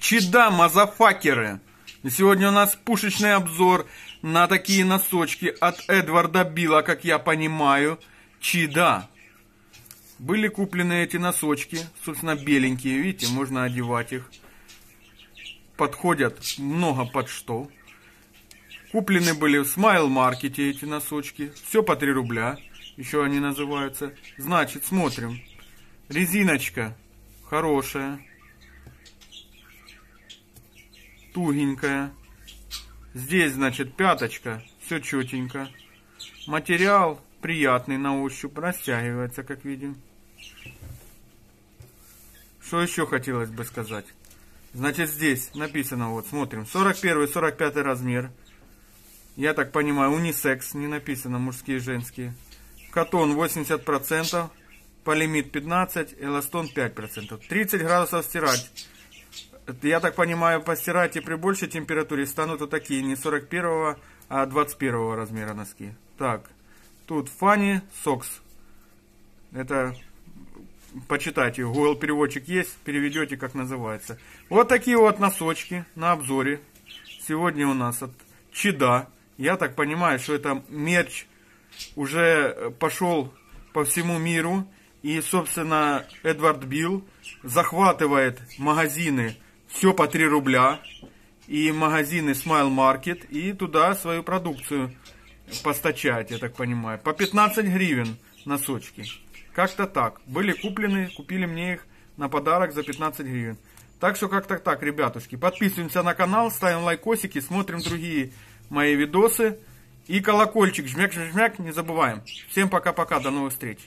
Чеда, мазафакеры! Сегодня у нас пушечный обзор на такие носочки от Эдварда Билла, как я понимаю. Чида. Были куплены эти носочки, собственно, беленькие, видите, можно одевать их. Подходят много под что. Куплены были в смайл-маркете эти носочки. Все по 3 рубля, еще они называются. Значит, смотрим. Резиночка хорошая тугенькая. Здесь, значит, пяточка, все четенько. Материал приятный на ощупь, растягивается, как видим. Что еще хотелось бы сказать? Значит, здесь написано, вот, смотрим, 41-45 размер. Я так понимаю, унисекс, не написано, мужские и женские. Катон 80%, полимит 15%, эластон 5%. 30 градусов стирать я так понимаю, постирать и при большей температуре станут вот такие, не 41, а 21 размера носки. Так, тут Фанни Socks. Это почитайте, Google переводчик есть, переведете, как называется. Вот такие вот носочки на обзоре. Сегодня у нас от Чида. Я так понимаю, что это мерч уже пошел по всему миру. И, собственно, Эдвард Билл захватывает магазины все по 3 рубля. И магазины Smile Market, и туда свою продукцию постачать, я так понимаю. По 15 гривен носочки. Как-то так. Были куплены, купили мне их на подарок за 15 гривен. Так что как-то так, ребятушки. Подписываемся на канал, ставим лайкосики, смотрим другие мои видосы. И колокольчик жмяк-жмяк, не забываем. Всем пока-пока, до новых встреч.